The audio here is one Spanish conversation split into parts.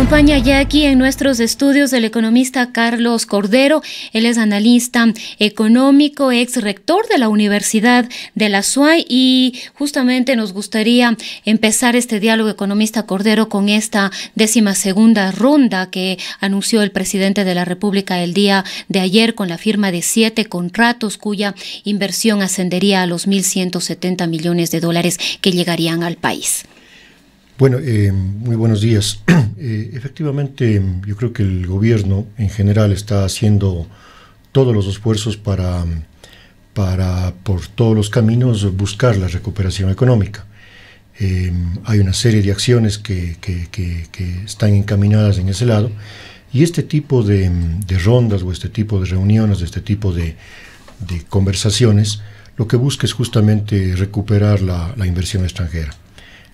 acompaña ya aquí en nuestros estudios el economista Carlos Cordero. Él es analista económico, ex rector de la Universidad de la SUAY y justamente nos gustaría empezar este diálogo economista Cordero con esta décima segunda ronda que anunció el presidente de la República el día de ayer con la firma de siete contratos cuya inversión ascendería a los 1.170 millones de dólares que llegarían al país. Bueno, eh, muy buenos días. Eh, efectivamente, yo creo que el gobierno en general está haciendo todos los esfuerzos para, para por todos los caminos, buscar la recuperación económica. Eh, hay una serie de acciones que, están encaminadas en ese lado y este tipo de, rondas o este tipo de reuniones, este tipo de, conversaciones, lo que busca es justamente recuperar la inversión extranjera.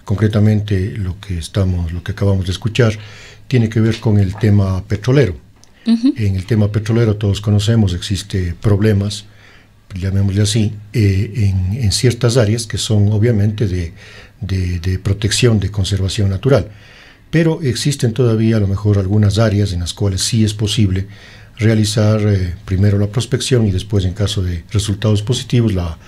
Concretamente, lo que, estamos, lo que acabamos de escuchar tiene que ver con el tema petrolero. En el tema petrolero todos conocemos, existe problemas, llamémosle así, eh, en, ciertas áreas que son obviamente de, de, protección, de conservación natural. Pero existen todavía a lo mejor algunas áreas en las cuales sí es posible realizar eh, primero la prospección y después, en caso de resultados positivos, la,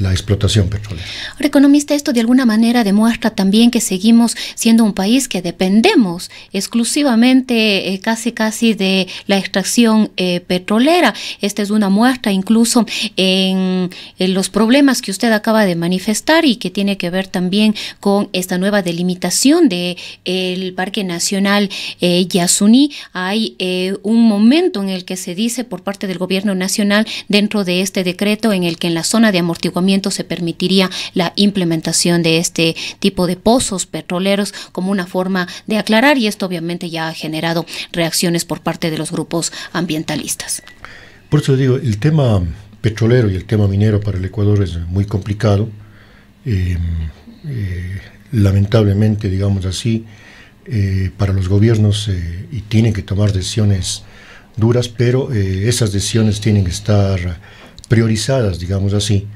la explotación petrolera. Ahora, economista, esto de alguna manera demuestra también que seguimos siendo un país que dependemos exclusivamente, eh, casi casi, de la extracción eh, petrolera. Esta es una muestra incluso en, los problemas que usted acaba de manifestar y que tiene que ver también con esta nueva delimitación del el Parque Nacional eh, Yasuní. Hay un momento en el que se dice por parte del Gobierno Nacional dentro de este decreto en el que en la zona de amortiguamiento se permitiría la implementación de este tipo de pozos petroleros como una forma de aclarar y esto obviamente ya ha generado reacciones por parte de los grupos ambientalistas. Por eso digo, el tema petrolero y el tema minero para el Ecuador es muy complicado. Em, eh, lamentablemente, digamos así, eh, para los gobiernos eh, y tienen que tomar decisiones duras, pero esas decisiones tienen que estar priorizadas, digamos así,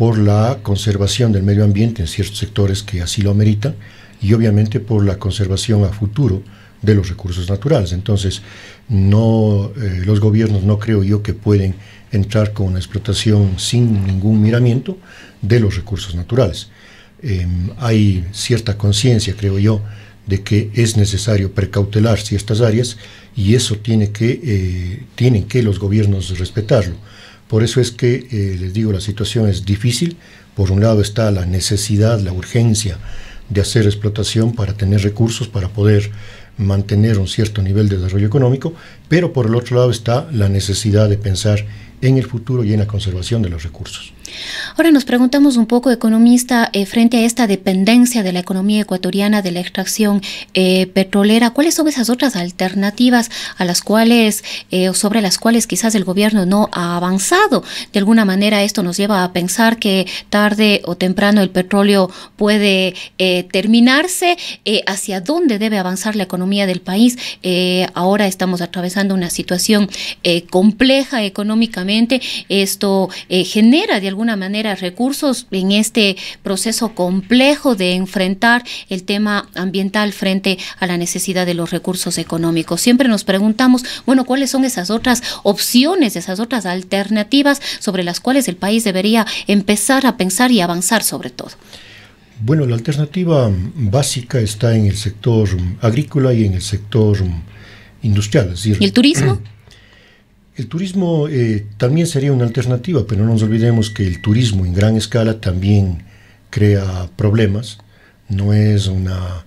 por la conservación del medio ambiente en ciertos sectores que así lo ameritan y obviamente por la conservación a futuro de los recursos naturales. Entonces, no, eh, los gobiernos no creo yo que pueden entrar con una explotación sin ningún miramiento de los recursos naturales. Em, hay cierta conciencia, creo yo, de que es necesario precautelar ciertas áreas y eso tiene que, eh, tienen que los gobiernos respetarlo. Por eso es que, eh, les digo, la situación es difícil. Por un lado está la necesidad, la urgencia de hacer explotación para tener recursos, para poder mantener un cierto nivel de desarrollo económico, pero por el otro lado está la necesidad de pensar en el futuro y en la conservación de los recursos. Ahora nos preguntamos un poco, economista, eh, frente a esta dependencia de la economía ecuatoriana de la extracción eh, petrolera, ¿cuáles son esas otras alternativas a las cuales eh, o sobre las cuales quizás el gobierno no ha avanzado? De alguna manera esto nos lleva a pensar que tarde o temprano el petróleo puede terminarse. ¿Hacia dónde debe avanzar la economía del país? ahora estamos atravesando una situación compleja económicamente. Esto genera de alguna alguna manera recursos en este proceso complejo de enfrentar el tema ambiental frente a la necesidad de los recursos económicos. Siempre nos preguntamos, bueno, ¿cuáles son esas otras opciones, esas otras alternativas sobre las cuales el país debería empezar a pensar y avanzar sobre todo? Bueno, la alternativa básica está en el sector agrícola y en el sector industrial. ¿Y el turismo? El turismo eh, también sería una alternativa, pero no nos olvidemos que el turismo en gran escala también crea problemas. No es una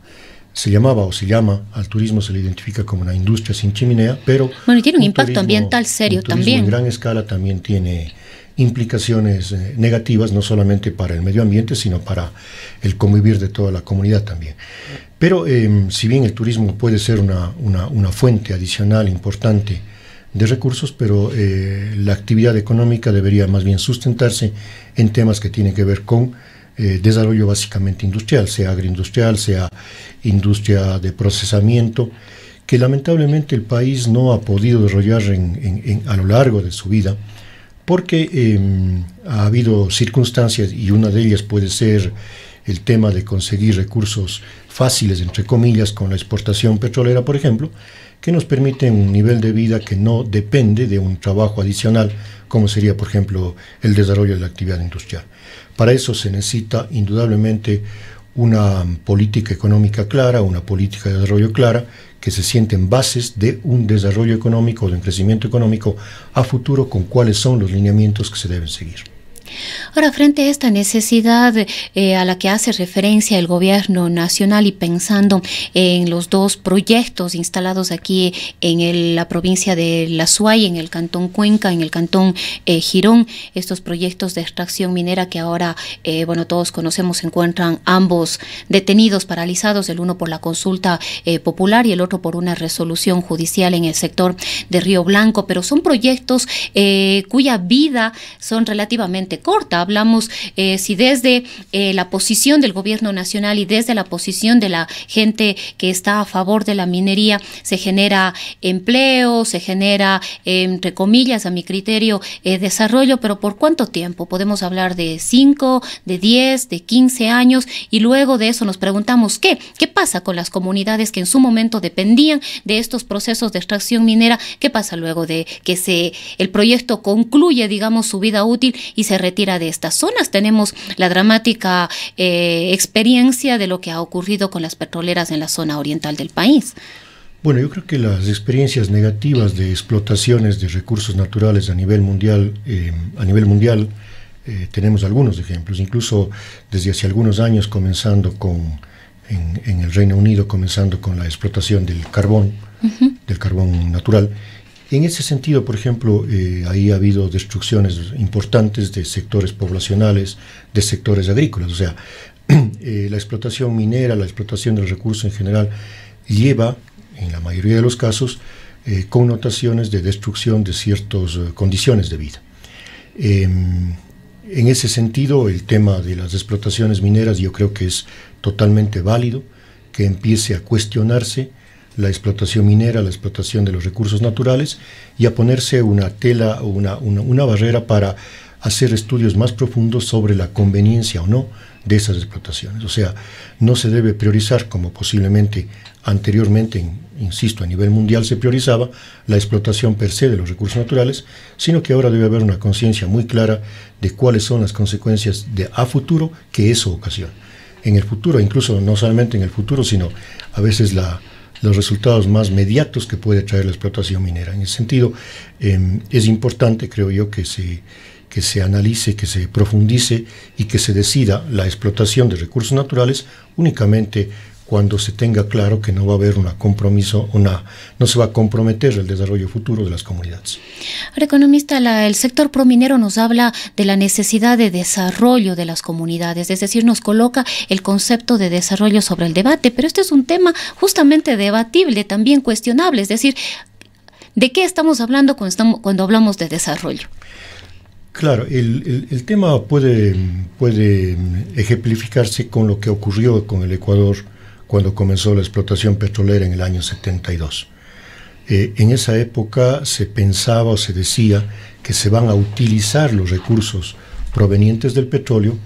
se llamaba o se llama al turismo, se le identifica como una industria sin chimenea, pero... Bueno, tiene un, impacto ambiental serio El también. En gran escala también tiene implicaciones eh, negativas, no solamente para el medio ambiente, sino para el convivir de toda la comunidad también. Pero em, si bien el turismo puede ser una, una, una fuente adicional importante de recursos, pero eh, la actividad económica debería más bien sustentarse en temas que tienen que ver con eh, desarrollo básicamente industrial, sea agroindustrial, sea industria de procesamiento, que lamentablemente el país no ha podido desarrollar a lo largo de su vida, porque em, ha habido circunstancias y una de ellas puede ser el tema de conseguir recursos fáciles, entre comillas, con la exportación petrolera, por ejemplo, que nos permiten un nivel de vida que no depende de un trabajo adicional, como sería, por ejemplo, el desarrollo de la actividad industrial. Para eso se necesita indudablemente una política económica clara, una política de desarrollo clara, que se en bases de un desarrollo económico, de un crecimiento económico a futuro con cuáles son los lineamientos que se deben seguir. Ahora, frente a esta necesidad eh, a la que hace referencia el gobierno nacional y pensando en los dos proyectos instalados aquí en la provincia de La Suay, en el cantón Cuenca, en el cantón eh, Girón, estos proyectos de extracción minera que ahora, eh, bueno, todos conocemos, se encuentran ambos detenidos, paralizados, el uno por la consulta popular y el otro por una resolución judicial en el sector de Río Blanco, pero son proyectos cuya vida son relativamente corta. Hablamos, eh, si desde eh, la posición del gobierno nacional y desde la posición de la gente que está a favor de la minería, se genera empleo, se genera, entre comillas, a mi criterio, eh, desarrollo, pero ¿por cuánto tiempo? Podemos hablar de 5, de 10, de 15 años y luego de eso nos preguntamos, ¿qué? ¿Qué pasa con las comunidades que en su momento dependían de estos procesos de extracción minera? ¿Qué pasa luego de que se, el proyecto concluye, digamos, su vida útil y se retira? tira de estas zonas. Tenemos la dramática eh, experiencia de lo que ha ocurrido con las petroleras en la zona oriental del país. Bueno, yo creo que las experiencias negativas de explotaciones de recursos naturales a nivel mundial, eh, a nivel mundial, eh, tenemos algunos ejemplos. Incluso desde hace algunos años, comenzando con en, el Reino Unido, comenzando con la explotación del carbón, del carbón natural, en ese sentido, por ejemplo, eh, ahí ha habido destrucciones importantes de sectores poblacionales, de sectores agrícolas. O sea, eh, la explotación minera, la explotación del recurso en general, lleva, en la mayoría de los casos, eh, connotaciones de destrucción de ciertas condiciones de vida. Em, en ese sentido, el tema de las explotaciones mineras yo creo que es totalmente válido, que empiece a cuestionarse la explotación minera, la explotación de los recursos naturales y a ponerse una tela o una, barrera para hacer estudios más profundos sobre la conveniencia o no de esas explotaciones. O sea, no se debe priorizar, como posiblemente anteriormente, insisto, a nivel mundial se priorizaba, la explotación per se de los recursos naturales, sino que ahora debe haber una conciencia muy clara de cuáles son las consecuencias de a futuro que eso ocasiona. En el futuro, incluso no solamente en el futuro, sino a veces la, los resultados más mediatos que puede traer la explotación minera. En ese sentido, em, es importante, creo yo, que que se analice, que se profundice y que se decida la explotación de recursos naturales únicamente cuando se tenga claro que no va a haber un compromiso, una, no se va a comprometer el desarrollo futuro de las comunidades. Ahora, economista, el sector prominero nos habla de la necesidad de desarrollo de las comunidades, es decir, nos coloca el concepto de desarrollo sobre el debate, pero este es un tema justamente debatible, también cuestionable, es decir, ¿de qué estamos hablando cuando, cuando hablamos de desarrollo? Claro, el, tema puede, puede mm, ejemplificarse con lo que ocurrió con el Ecuador cuando comenzó la explotación petrolera en el año 72. Eh, en esa época se pensaba o se decía que se van a utilizar los recursos provenientes del petróleo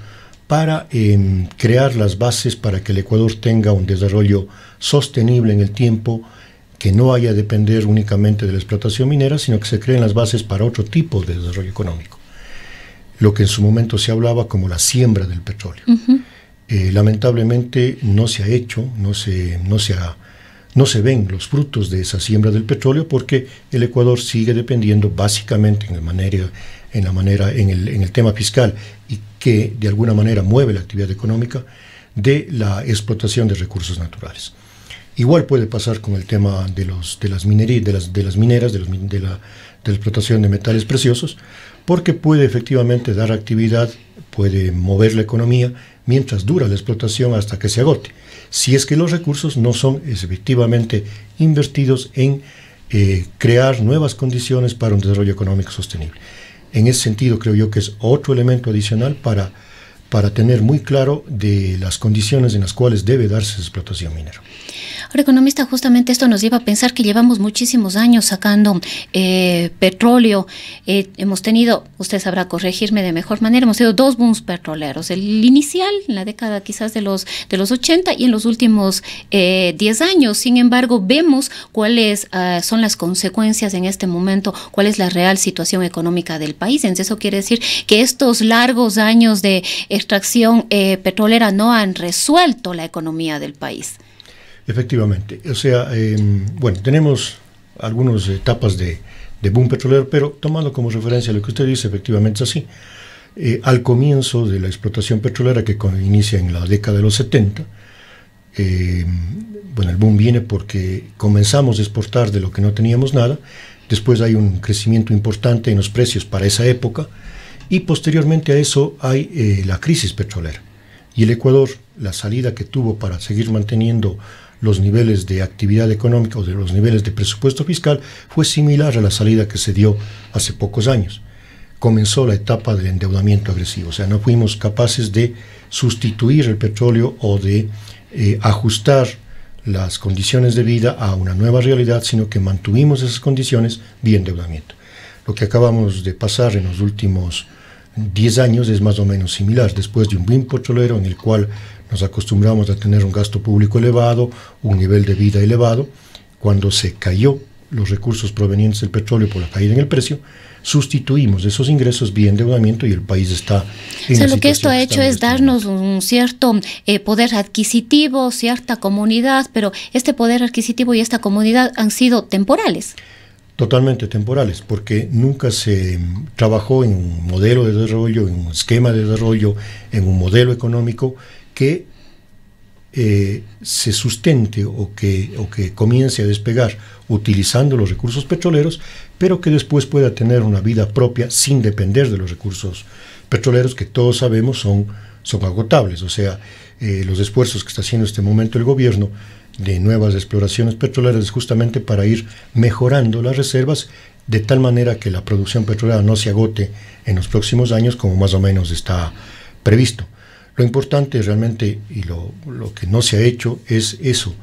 para em, crear las bases para que el Ecuador tenga un desarrollo sostenible en el tiempo, que no haya depender únicamente de la explotación minera, sino que se creen las bases para otro tipo de desarrollo económico, lo que en su momento se hablaba como la siembra del petróleo. Eh, lamentablemente no se ha hecho, no se, no, se no se ven los frutos de esa siembra del petróleo porque el Ecuador sigue dependiendo básicamente en, la manera, en, la manera, en, el, tema fiscal y que de alguna manera mueve la actividad económica de la explotación de recursos naturales. Igual puede pasar con el tema de, los, de, las, minerías, de, las, de las mineras, la, de la explotación de metales preciosos, porque puede efectivamente dar actividad puede mover la economía mientras dura la explotación hasta que se agote, si es que los recursos no son efectivamente invertidos en eh, crear nuevas condiciones para un desarrollo económico sostenible. En ese sentido creo yo que es otro elemento adicional para, para tener muy claro de las condiciones en las cuales debe darse esa explotación minera. Ahora, economista, justamente esto nos lleva a pensar que llevamos muchísimos años sacando eh, petróleo. Eh, hemos tenido, usted sabrá corregirme de mejor manera, hemos tenido dos booms petroleros. El inicial, en la década quizás de los, de los 80 y en los últimos 10 eh, años. Sin embargo, vemos cuáles ah, son las consecuencias en este momento, cuál es la real situación económica del país. Entonces, eso quiere decir que estos largos años de extracción petrolera no han resuelto la economía del país. Efectivamente. O sea, em, bueno, tenemos algunas etapas de, boom petrolero, pero tomando como referencia lo que usted dice, efectivamente es así. Eh, al comienzo de la explotación petrolera que inicia en la década de los 70, em, bueno, el boom viene porque comenzamos a exportar de lo que no teníamos nada, después hay un crecimiento importante en los precios para esa época, y posteriormente a eso hay eh, la crisis petrolera. Y el Ecuador, la salida que tuvo para seguir manteniendo los niveles de actividad económica o de los niveles de presupuesto fiscal fue similar a la salida que se dio hace pocos años. Comenzó la etapa del endeudamiento agresivo, o sea, no fuimos capaces de sustituir el petróleo o de eh, ajustar las condiciones de vida a una nueva realidad, sino que mantuvimos esas condiciones de endeudamiento. Lo que acabamos de pasar en los últimos 10 años es más o menos similar, después de un boom petrolero en el cual nos acostumbramos a tener un gasto público elevado, un nivel de vida elevado. Cuando se cayó los recursos provenientes del petróleo por la caída en el precio, sustituimos esos ingresos vía endeudamiento y el país está... En o lo que esto ha hecho es darnos un cierto eh, poder adquisitivo, cierta comunidad, pero este poder adquisitivo y esta comunidad han sido temporales. Totalmente temporales, porque nunca se trabajó en un modelo de desarrollo, en un esquema de desarrollo, en un modelo económico que eh, se sustente o que, o que comience a despegar utilizando los recursos petroleros, pero que después pueda tener una vida propia sin depender de los recursos petroleros que todos sabemos son, agotables. O sea, eh, los esfuerzos que está haciendo en este momento el gobierno de nuevas exploraciones petroleras es justamente para ir mejorando las reservas de tal manera que la producción petrolera no se agote en los próximos años como más o menos está previsto. Lo importante realmente y lo, que no se ha hecho es eso,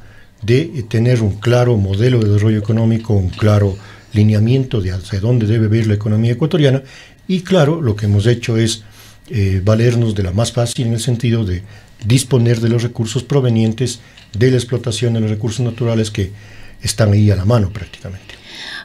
de tener un claro modelo de desarrollo económico, un claro lineamiento de hacia dónde debe ir la economía ecuatoriana y claro, lo que hemos hecho es eh, valernos de la más fácil en el sentido de disponer de los recursos provenientes de la explotación de los recursos naturales que están ahí a la mano prácticamente.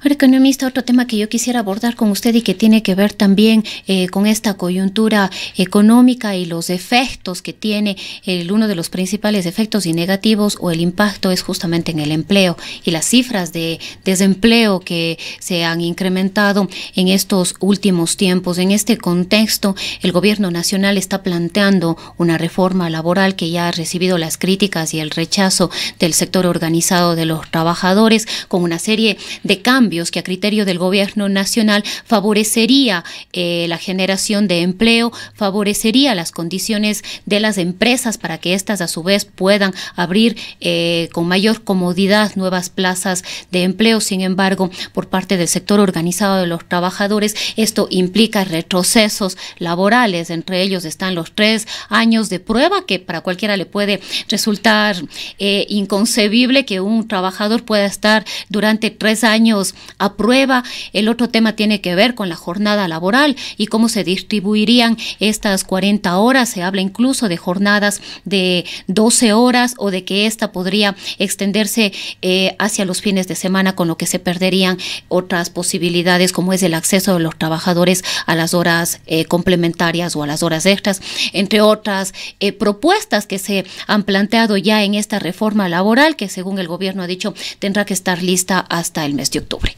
Ahora, economista, otro tema que yo quisiera abordar con usted y que tiene que ver también eh, con esta coyuntura económica y los efectos que tiene, el, uno de los principales efectos y negativos o el impacto es justamente en el empleo y las cifras de desempleo que se han incrementado en estos últimos tiempos. En este contexto, el gobierno nacional está planteando una reforma laboral que ya ha recibido las críticas y el rechazo del sector organizado de los trabajadores con una serie de cambios que a criterio del Gobierno Nacional favorecería eh, la generación de empleo, favorecería las condiciones de las empresas para que éstas a su vez puedan abrir eh, con mayor comodidad nuevas plazas de empleo. Sin embargo, por parte del sector organizado de los trabajadores, esto implica retrocesos laborales. Entre ellos están los tres años de prueba que para cualquiera le puede resultar eh, inconcebible que un trabajador pueda estar durante tres años aprueba. El otro tema tiene que ver con la jornada laboral y cómo se distribuirían estas 40 horas. Se habla incluso de jornadas de 12 horas o de que esta podría extenderse eh, hacia los fines de semana, con lo que se perderían otras posibilidades como es el acceso de los trabajadores a las horas eh, complementarias o a las horas extras, entre otras eh, propuestas que se han planteado ya en esta reforma laboral que según el gobierno ha dicho tendrá que estar lista hasta el mes de octubre.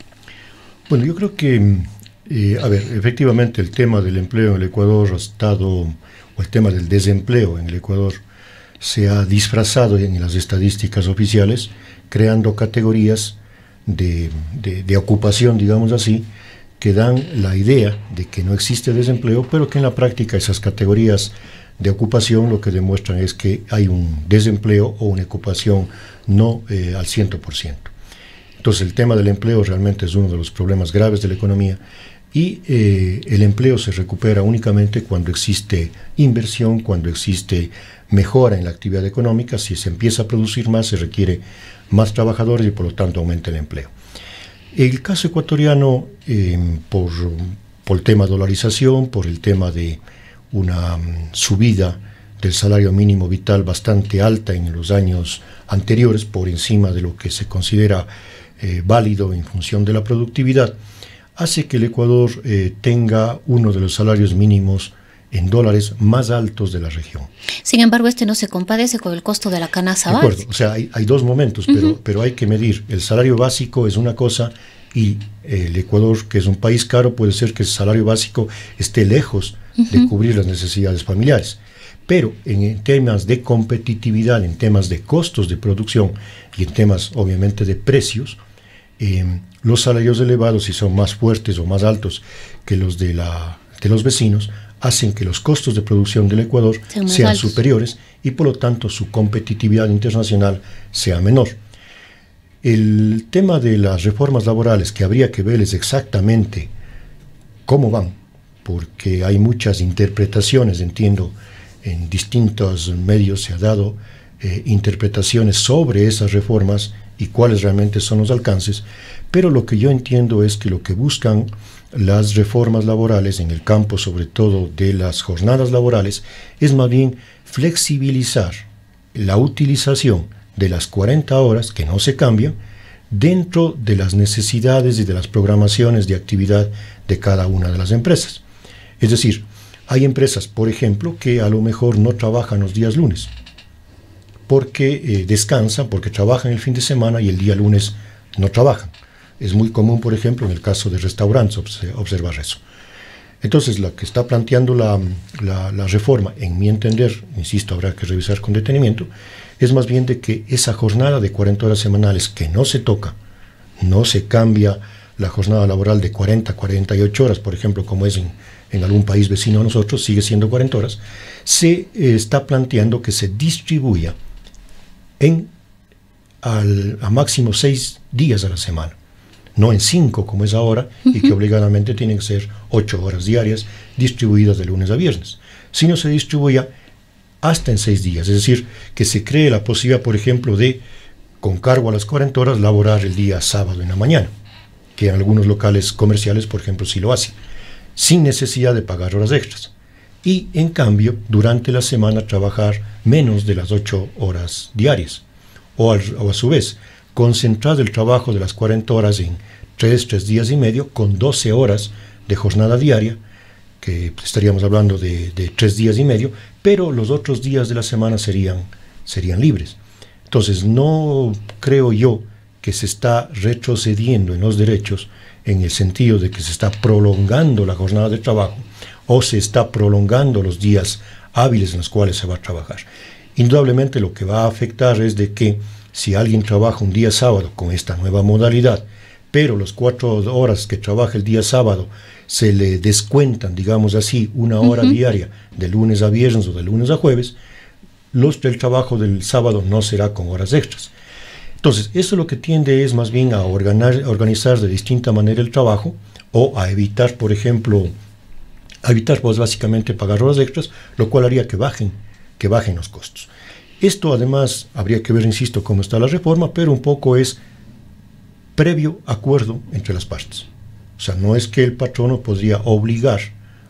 Bueno, yo creo que, eh, a ver, efectivamente el tema del empleo en el Ecuador ha estado, o el tema del desempleo en el Ecuador, se ha disfrazado en las estadísticas oficiales, creando categorías de, ocupación, digamos así, que dan la idea de que no existe desempleo, pero que en la práctica esas categorías de ocupación lo que demuestran es que hay un desempleo o una ocupación no eh, al 100%. Entonces el tema del empleo realmente es uno de los problemas graves de la economía y eh, el empleo se recupera únicamente cuando existe inversión, cuando existe mejora en la actividad económica. Si se empieza a producir más, se requiere más trabajadores y por lo tanto aumenta el empleo. El caso ecuatoriano, em, por, por, el tema de dolarización, por el tema de una mm, subida del salario mínimo vital bastante alta en los años anteriores, por encima de lo que se considera eh, válido en función de la productividad, hace que el Ecuador eh, tenga uno de los salarios mínimos en dólares más altos de la región. Sin embargo, este no se compadece con el costo de la canasta O sea, hay, dos momentos, pero, pero hay que medir. El salario básico es una cosa y eh, el Ecuador, que es un país caro, puede ser que el salario básico esté lejos de cubrir las necesidades familiares. Pero en temas de competitividad, en temas de costos de producción y en temas obviamente de precios, Em, los salarios elevados, si son más fuertes o más altos que los de, los vecinos, hacen que los costos de producción del Ecuador sean, superiores y por lo tanto su competitividad internacional sea menor. El tema de las reformas laborales, que habría que ver es exactamente cómo van, porque hay muchas interpretaciones, entiendo, en distintos medios se ha dado eh, interpretaciones sobre esas reformas y cuáles realmente son los alcances, pero lo que yo entiendo es que lo que buscan las reformas laborales en el campo sobre todo de las jornadas laborales es más bien flexibilizar la utilización de las 40 horas que no se cambian dentro de las necesidades y de las programaciones de actividad de cada una de las empresas. Es decir, hay empresas, por ejemplo, que a lo mejor no trabajan los días lunes, porque descansa, eh, descansan, porque trabajan el fin de semana y el día lunes no trabajan. Es muy común, por ejemplo, en el caso de restaurantes observar eso. Entonces, la que está planteando la, reforma, en mi entender, insisto, habrá que revisar con detenimiento, es más bien de que esa jornada de 40 horas semanales que no se toca, no se cambia la jornada laboral de 40 a 48 horas, por ejemplo, como es en, algún país vecino a nosotros, sigue siendo 40 horas, se eh, está planteando que se distribuya en al, a máximo seis días a la semana, no en cinco como es ahora y que obligadamente tienen que ser ocho horas diarias distribuidas de lunes a viernes, sino se distribuya hasta en seis días, es decir, que se cree la posibilidad, por ejemplo, de, con cargo a las 40 horas, laborar el día sábado en la mañana, que en algunos locales comerciales, por ejemplo, sí lo hacen, sin necesidad de pagar horas extras y en cambio durante la semana trabajar menos de las 8 horas diarias. O, a su vez, concentrar el trabajo de las 40 horas en 3, 3 días y medio con 12 horas de jornada diaria, que estaríamos hablando de, de 3 días y medio, pero los otros días de la semana serían, serían libres. Entonces, no creo yo que se está retrocediendo en los derechos en el sentido de que se está prolongando la jornada de trabajo, o se está prolongando los días hábiles en los cuales se va a trabajar. Indudablemente lo que va a afectar es de que si alguien trabaja un día sábado con esta nueva modalidad, pero las cuatro horas que trabaja el día sábado se le descuentan, digamos así, una hora diaria de lunes a viernes o de lunes a jueves, los del trabajo del sábado no será con horas extras. Entonces, eso lo que tiende es más bien a organizar de distinta manera el trabajo o a evitar, por ejemplo, evitar pues básicamente pagar horas extras, lo cual haría que bajen, que bajen los costos. Esto además habría que ver, insisto, cómo está la reforma, pero un poco es previo acuerdo entre las partes. O sea, no es que el patrono podría obligar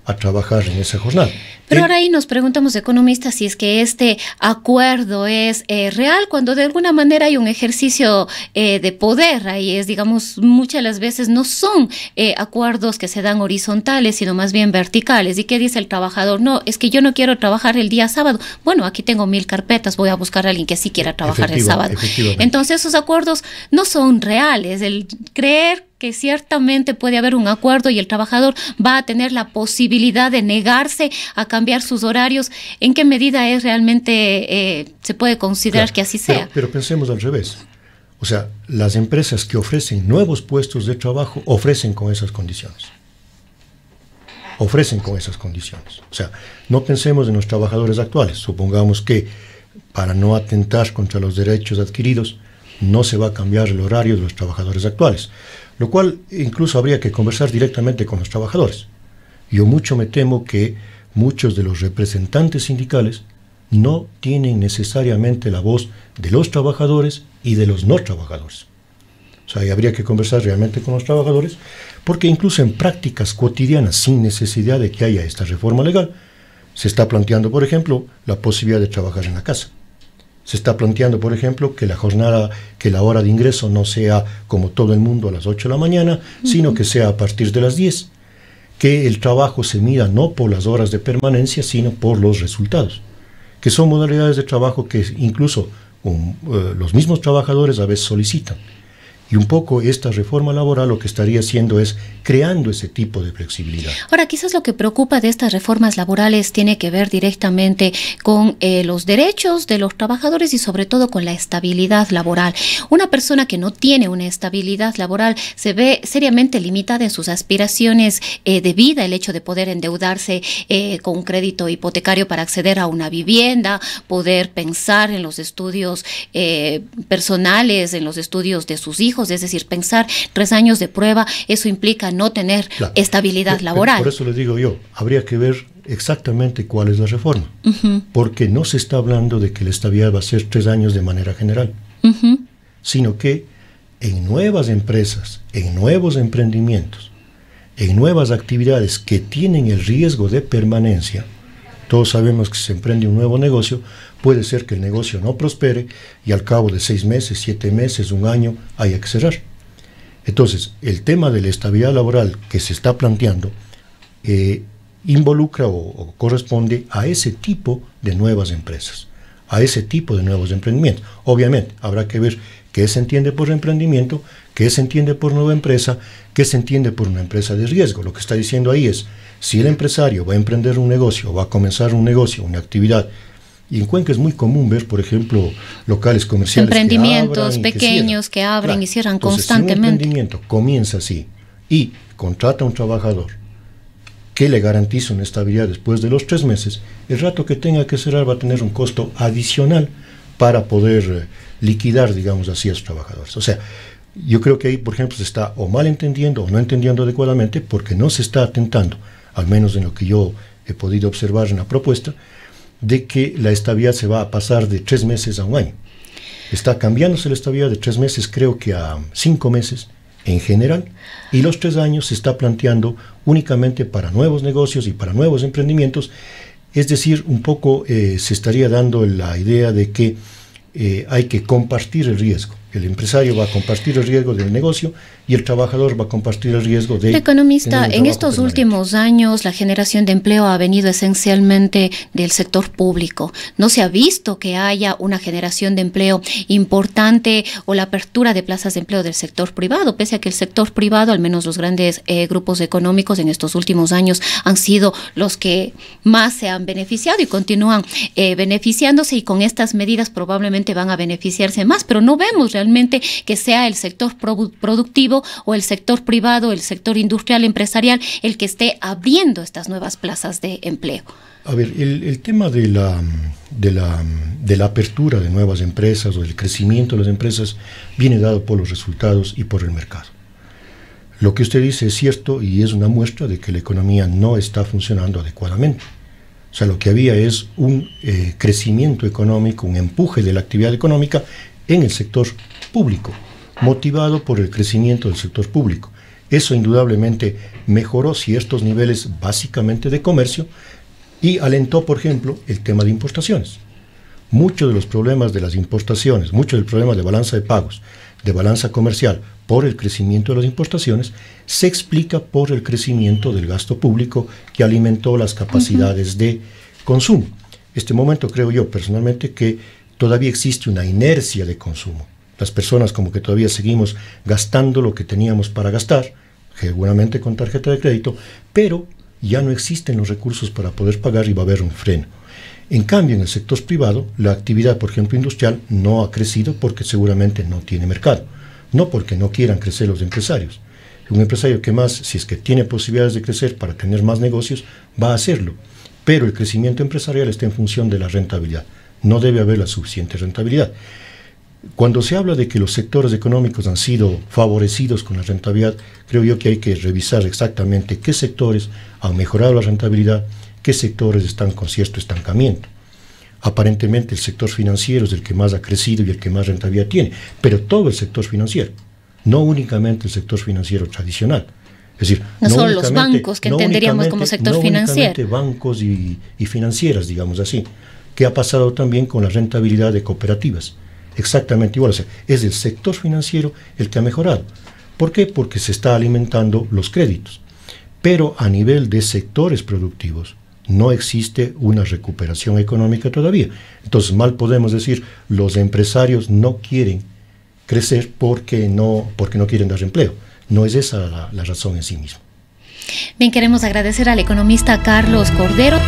a trabajar en ese jornal. Pero ahora ahí nos preguntamos, economistas, si es que este acuerdo es eh, real, cuando de alguna manera hay un ejercicio eh, de poder ahí, es, digamos, muchas las veces no son eh, acuerdos que se dan horizontales, sino más bien verticales. ¿Y qué dice el trabajador? No, es que yo no quiero trabajar el día sábado. Bueno, aquí tengo mil carpetas, voy a buscar a alguien que sí quiera trabajar el sábado. Entonces, esos acuerdos no son reales. El creer que ciertamente puede haber un acuerdo y el trabajador va a tener la posibilidad de negarse a cambiar sus horarios. ¿En qué medida es realmente eh, se puede considerar que así sea? Pero, pero, pensemos al revés. O sea, las empresas que ofrecen nuevos puestos de trabajo ofrecen con esas condiciones. Ofrecen con esas condiciones. O sea, no pensemos en los trabajadores actuales. Supongamos que para no atentar contra los derechos adquiridos, no se va a cambiar el horario de los trabajadores actuales lo cual incluso habría que conversar directamente con los trabajadores. Yo mucho me temo que muchos de los representantes sindicales no tienen necesariamente la voz de los trabajadores y de los no trabajadores. O sea, habría que conversar realmente con los trabajadores, porque incluso en prácticas cotidianas, sin necesidad de que haya esta reforma legal, se está planteando, por ejemplo, la posibilidad de trabajar en la casa. Se está planteando, por ejemplo, que la jornada, que la hora de ingreso no sea como todo el mundo a las 8 de la mañana, sino que sea a partir de las 10. Que el trabajo se mida no por las horas de permanencia, sino por los resultados. Que son modalidades de trabajo que incluso um, eh, los mismos trabajadores a veces solicitan. Y un poco esta reforma laboral lo que estaría haciendo es creando ese tipo de flexibilidad. Ahora, quizás lo que preocupa de estas reformas laborales tiene que ver directamente con eh, los derechos de los trabajadores y sobre todo con la estabilidad laboral. Una persona que no tiene una estabilidad laboral se ve seriamente limitada en sus aspiraciones eh, de vida, el hecho de poder endeudarse eh, con un crédito hipotecario para acceder a una vivienda, poder pensar en los estudios personales, en los estudios de sus hijos es decir, pensar tres años de prueba, eso implica no tener estabilidad laboral. por eso le digo yo, habría que ver exactamente cuál es la reforma, porque no se está hablando de que la estabilidad va a ser tres años de manera general, sino que en nuevas empresas, en nuevos emprendimientos, en nuevas actividades que tienen el riesgo de permanencia, todos sabemos que se emprende un nuevo negocio, puede ser que el negocio no prospere y al cabo de seis meses, siete meses, un año, haya que cerrar. Entonces, el tema de la estabilidad laboral que se está planteando eh, involucra o, o, corresponde a ese tipo de nuevas empresas, a ese tipo de nuevos emprendimientos. Obviamente, habrá que ver qué se entiende por emprendimiento, qué se entiende por nueva empresa, qué se entiende por una empresa de riesgo. Lo que está diciendo ahí es, si el empresario va a emprender un negocio, va a comenzar un negocio, una actividad y en Cuenca es muy común ver, por ejemplo, locales comerciales. Emprendimientos pequeños que, abren y cierran constantemente. Si emprendimiento comienza así y contrata a un trabajador que le garantiza una estabilidad después de los tres meses, el rato que tenga que cerrar va a tener un costo adicional para poder eh, liquidar, digamos así, a los trabajadores. O sea, yo creo que ahí, por ejemplo, se está o mal entendiendo o no entendiendo adecuadamente porque no se está atentando, al menos en lo que yo he podido observar en la propuesta, de que la estabilidad se va a pasar de tres meses a un año. Está cambiándose la estabilidad de tres meses, creo que a cinco meses en general, y los tres años se está planteando únicamente para nuevos negocios y para nuevos emprendimientos. Es decir, un poco eh, se estaría dando la idea de que eh, hay que compartir el riesgo. El empresario va a compartir el riesgo del negocio el trabajador va a compartir el riesgo de... Economista, en estos últimos años la generación de empleo ha venido esencialmente del sector público. No se ha visto que haya una generación de empleo importante o la apertura de plazas de empleo del sector privado, pese a que el sector privado, al menos los grandes eh, grupos económicos en estos últimos años, han sido los que más se han beneficiado y continúan eh, beneficiándose y con estas medidas probablemente van a beneficiarse más, pero no vemos realmente que sea el sector productivo o el sector privado, el sector industrial, empresarial, el que esté abriendo estas nuevas plazas de empleo. A ver, el, tema de la, apertura de nuevas empresas o del crecimiento de las empresas viene dado por los resultados y por el mercado. Lo que usted dice es cierto y es una muestra de que la economía no está funcionando adecuadamente. O sea, lo que había es un eh, crecimiento económico, un empuje de la actividad económica en el sector público motivado por el crecimiento del sector público. Eso indudablemente mejoró ciertos niveles básicamente de comercio y alentó, por ejemplo, el tema de importaciones. Muchos de los problemas de las importaciones, muchos del problema de balanza de pagos, de balanza comercial por el crecimiento de las importaciones, se explica por el crecimiento del gasto público que alimentó las capacidades de consumo. Este momento creo yo personalmente que todavía existe una inercia de consumo las personas como que todavía seguimos gastando lo que teníamos para gastar, seguramente con tarjeta de crédito, pero ya no existen los recursos para poder pagar y va a haber un freno. En cambio, en el sector privado, la actividad, por ejemplo, industrial no ha crecido porque seguramente no tiene mercado, no porque no quieran crecer los empresarios. Un empresario que más, si es que tiene posibilidades de crecer para tener más negocios, va a hacerlo. Pero el crecimiento empresarial está en función de la rentabilidad. No debe haber la suficiente rentabilidad. Cuando se habla de que los sectores económicos han sido favorecidos con la rentabilidad, creo yo que hay que revisar exactamente qué sectores han mejorado la rentabilidad, qué sectores están con cierto estancamiento. Aparentemente el sector financiero es el que más ha crecido y el que más rentabilidad tiene, pero todo el sector financiero, no únicamente el sector financiero tradicional. Es decir, no, solo los bancos que entenderíamos como sector no financiero. bancos y, y financieras, digamos así, qué ha pasado también con la rentabilidad de cooperativas exactamente igual. es el sector financiero el que ha mejorado. ¿Por qué? Porque se está alimentando los créditos. Pero a nivel de sectores productivos no existe una recuperación económica todavía. Entonces mal podemos decir, los empresarios no quieren crecer porque no, porque no quieren dar empleo. No es esa la, razón en sí mismo. Bien, queremos agradecer al economista Carlos Cordero.